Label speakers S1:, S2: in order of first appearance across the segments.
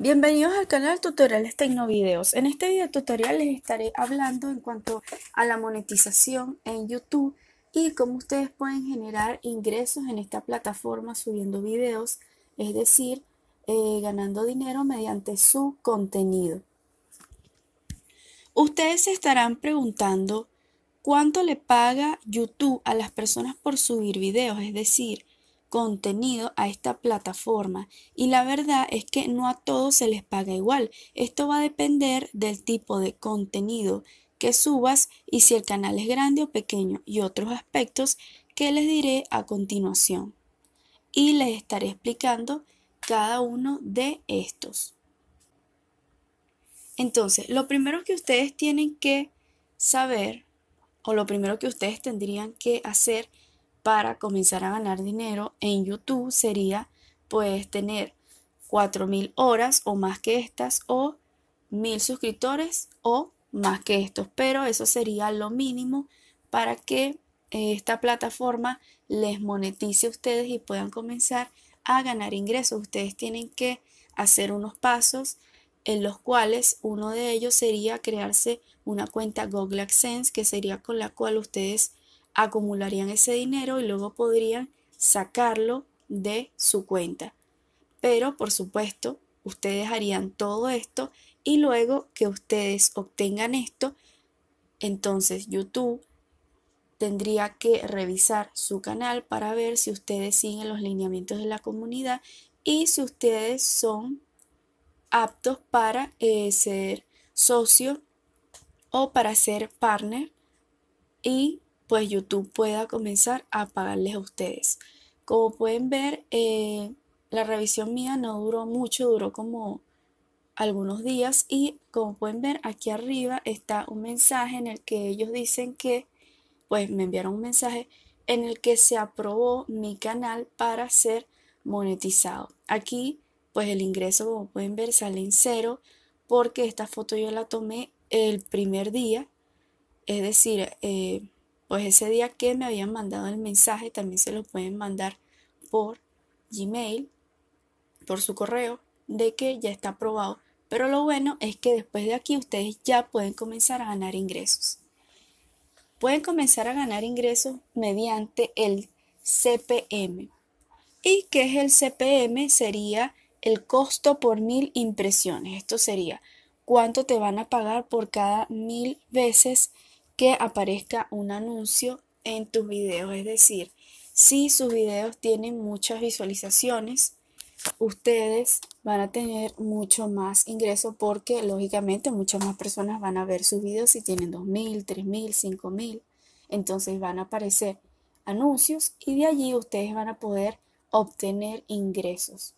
S1: Bienvenidos al canal Tutoriales Tecnovideos. En este video tutorial les estaré hablando en cuanto a la monetización en YouTube y cómo ustedes pueden generar ingresos en esta plataforma subiendo videos, es decir, eh, ganando dinero mediante su contenido. Ustedes se estarán preguntando cuánto le paga YouTube a las personas por subir videos, es decir, contenido a esta plataforma y la verdad es que no a todos se les paga igual. Esto va a depender del tipo de contenido que subas y si el canal es grande o pequeño y otros aspectos que les diré a continuación. Y les estaré explicando cada uno de estos. Entonces, lo primero que ustedes tienen que saber o lo primero que ustedes tendrían que hacer para comenzar a ganar dinero en YouTube sería pues tener 4.000 horas o más que estas o 1.000 suscriptores o más que estos. Pero eso sería lo mínimo para que eh, esta plataforma les monetice a ustedes y puedan comenzar a ganar ingresos. Ustedes tienen que hacer unos pasos en los cuales uno de ellos sería crearse una cuenta Google AdSense que sería con la cual ustedes acumularían ese dinero y luego podrían sacarlo de su cuenta. Pero, por supuesto, ustedes harían todo esto y luego que ustedes obtengan esto, entonces YouTube tendría que revisar su canal para ver si ustedes siguen los lineamientos de la comunidad y si ustedes son aptos para eh, ser socio o para ser partner y pues YouTube pueda comenzar a pagarles a ustedes. Como pueden ver, eh, la revisión mía no duró mucho, duró como algunos días y como pueden ver aquí arriba está un mensaje en el que ellos dicen que, pues me enviaron un mensaje en el que se aprobó mi canal para ser monetizado. Aquí pues el ingreso como pueden ver sale en cero porque esta foto yo la tomé el primer día, es decir, eh, pues ese día que me habían mandado el mensaje también se lo pueden mandar por Gmail, por su correo, de que ya está aprobado. Pero lo bueno es que después de aquí ustedes ya pueden comenzar a ganar ingresos. Pueden comenzar a ganar ingresos mediante el CPM. ¿Y qué es el CPM? Sería el costo por mil impresiones. Esto sería cuánto te van a pagar por cada mil veces que aparezca un anuncio en tus videos. Es decir, si sus videos tienen muchas visualizaciones, ustedes van a tener mucho más ingreso porque lógicamente muchas más personas van a ver sus videos si tienen 2.000, 3.000, 5.000. Entonces van a aparecer anuncios y de allí ustedes van a poder obtener ingresos.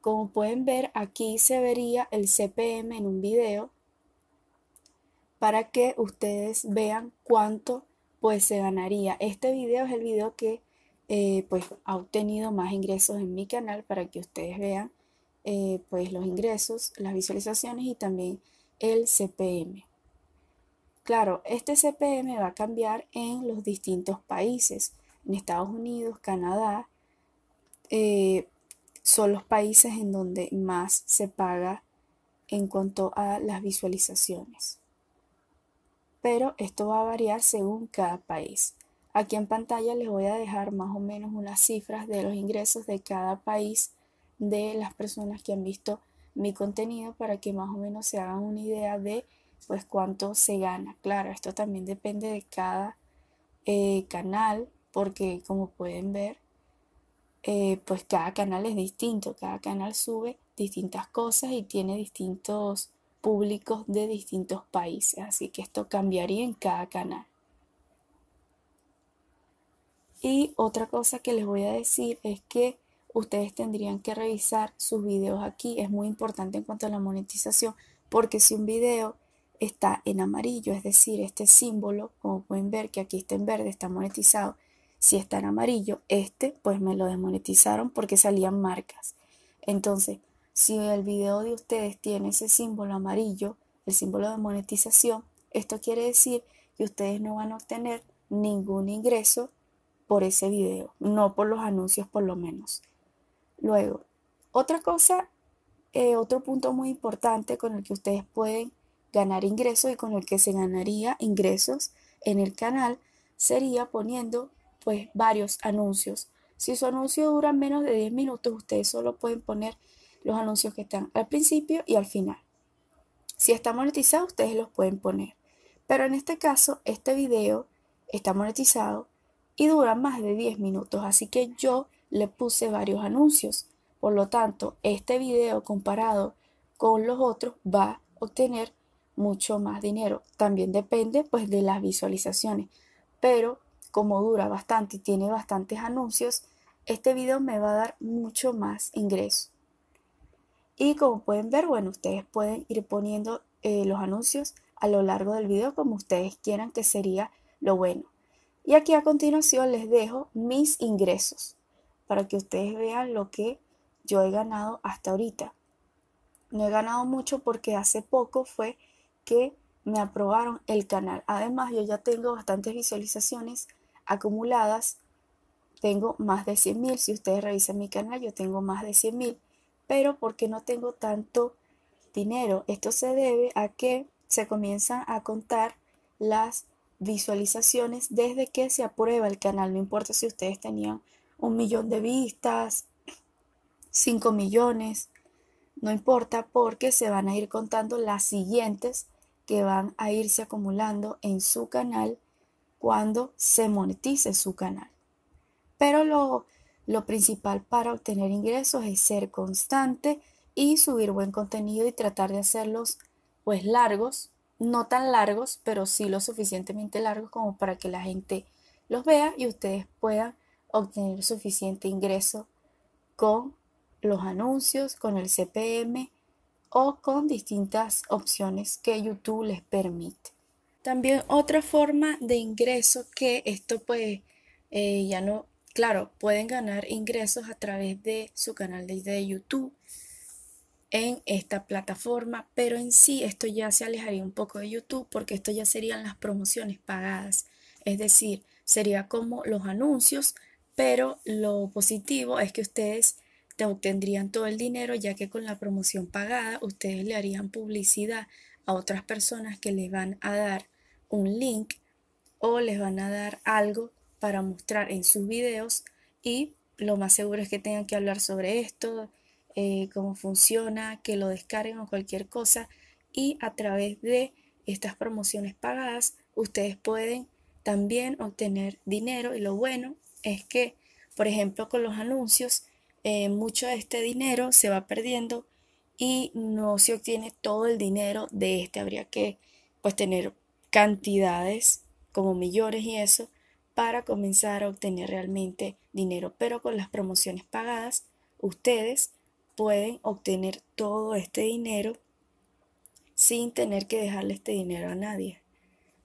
S1: Como pueden ver, aquí se vería el CPM en un video para que ustedes vean cuánto pues se ganaría. Este video es el video que eh, pues ha obtenido más ingresos en mi canal para que ustedes vean eh, pues los ingresos, las visualizaciones y también el CPM. Claro, este CPM va a cambiar en los distintos países. En Estados Unidos, Canadá, eh, son los países en donde más se paga en cuanto a las visualizaciones pero esto va a variar según cada país. Aquí en pantalla les voy a dejar más o menos unas cifras de los ingresos de cada país de las personas que han visto mi contenido para que más o menos se hagan una idea de pues cuánto se gana. Claro, esto también depende de cada eh, canal porque como pueden ver eh, pues cada canal es distinto, cada canal sube distintas cosas y tiene distintos públicos de distintos países, así que esto cambiaría en cada canal. Y otra cosa que les voy a decir es que ustedes tendrían que revisar sus videos aquí, es muy importante en cuanto a la monetización, porque si un video está en amarillo, es decir, este símbolo, como pueden ver que aquí está en verde, está monetizado, si está en amarillo, este pues me lo desmonetizaron porque salían marcas. Entonces, si el video de ustedes tiene ese símbolo amarillo, el símbolo de monetización, esto quiere decir que ustedes no van a obtener ningún ingreso por ese video, no por los anuncios por lo menos. Luego, otra cosa, eh, otro punto muy importante con el que ustedes pueden ganar ingresos y con el que se ganaría ingresos en el canal sería poniendo pues varios anuncios. Si su anuncio dura menos de 10 minutos, ustedes solo pueden poner los anuncios que están al principio y al final. Si está monetizado, ustedes los pueden poner. Pero en este caso, este video está monetizado y dura más de 10 minutos, así que yo le puse varios anuncios. Por lo tanto, este video comparado con los otros va a obtener mucho más dinero. También depende pues de las visualizaciones, pero como dura bastante y tiene bastantes anuncios, este video me va a dar mucho más ingreso. Y como pueden ver, bueno, ustedes pueden ir poniendo eh, los anuncios a lo largo del video como ustedes quieran, que sería lo bueno. Y aquí a continuación les dejo mis ingresos para que ustedes vean lo que yo he ganado hasta ahorita. No he ganado mucho porque hace poco fue que me aprobaron el canal. Además, yo ya tengo bastantes visualizaciones acumuladas. Tengo más de 100.000. Si ustedes revisan mi canal, yo tengo más de 100.000 pero porque no tengo tanto dinero. Esto se debe a que se comienzan a contar las visualizaciones desde que se aprueba el canal. No importa si ustedes tenían un millón de vistas, 5 millones, no importa porque se van a ir contando las siguientes que van a irse acumulando en su canal cuando se monetice su canal. Pero lo lo principal para obtener ingresos es ser constante y subir buen contenido y tratar de hacerlos pues largos, no tan largos, pero sí lo suficientemente largos como para que la gente los vea y ustedes puedan obtener suficiente ingreso con los anuncios, con el CPM o con distintas opciones que YouTube les permite. También otra forma de ingreso que esto pues eh, ya no Claro, pueden ganar ingresos a través de su canal de, YouTube en esta plataforma, pero en sí esto ya se alejaría un poco de YouTube porque esto ya serían las promociones pagadas. Es decir, sería como los anuncios, pero lo positivo es que ustedes te obtendrían todo el dinero ya que con la promoción pagada ustedes le harían publicidad a otras personas que les van a dar un link o les van a dar algo para mostrar en sus videos y lo más seguro es que tengan que hablar sobre esto, eh, cómo funciona, que lo descarguen o cualquier cosa y a través de estas promociones pagadas ustedes pueden también obtener dinero y lo bueno es que por ejemplo con los anuncios eh, mucho de este dinero se va perdiendo y no se obtiene todo el dinero de este habría que pues tener cantidades como millones y eso para comenzar a obtener realmente dinero. Pero con las promociones pagadas, ustedes pueden obtener todo este dinero sin tener que dejarle este dinero a nadie.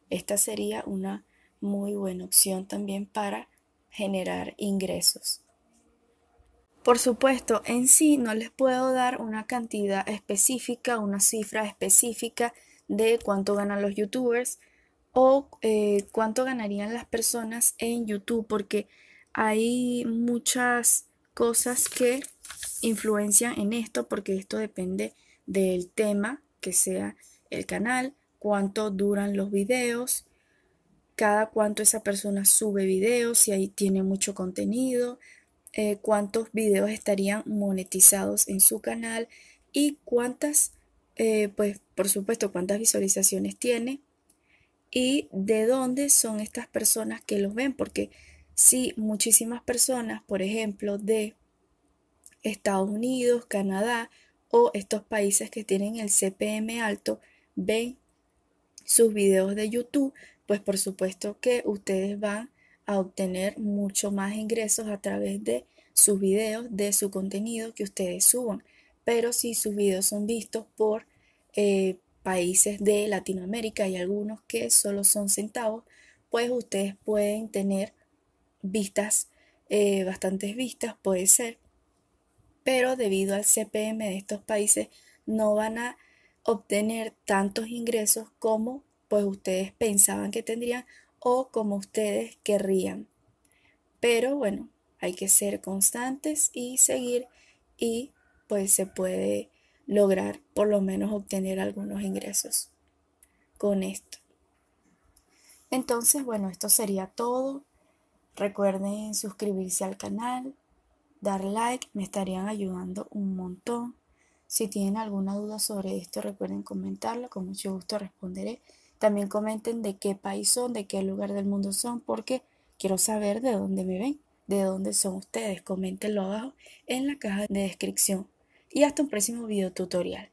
S1: Esta sería una muy buena opción también para generar ingresos. Por supuesto, en sí no les puedo dar una cantidad específica, una cifra específica de cuánto ganan los youtubers, o eh, cuánto ganarían las personas en YouTube, porque hay muchas cosas que influencian en esto, porque esto depende del tema que sea el canal, cuánto duran los videos, cada cuánto esa persona sube videos, si ahí tiene mucho contenido, eh, cuántos videos estarían monetizados en su canal y cuántas, eh, pues por supuesto, cuántas visualizaciones tiene y de dónde son estas personas que los ven, porque si muchísimas personas, por ejemplo, de Estados Unidos, Canadá o estos países que tienen el CPM alto, ven sus videos de YouTube, pues por supuesto que ustedes van a obtener mucho más ingresos a través de sus videos, de su contenido que ustedes suban. Pero si sus videos son vistos por eh, países de Latinoamérica y algunos que solo son centavos, pues ustedes pueden tener vistas, eh, bastantes vistas, puede ser, pero debido al CPM de estos países no van a obtener tantos ingresos como pues ustedes pensaban que tendrían o como ustedes querrían. Pero bueno, hay que ser constantes y seguir y pues se puede lograr por lo menos obtener algunos ingresos con esto. Entonces, bueno, esto sería todo. Recuerden suscribirse al canal, dar like, me estarían ayudando un montón. Si tienen alguna duda sobre esto, recuerden comentarlo, con mucho gusto responderé. También comenten de qué país son, de qué lugar del mundo son, porque quiero saber de dónde me ven, de dónde son ustedes. Coméntenlo abajo en la caja de descripción y hasta un próximo video tutorial.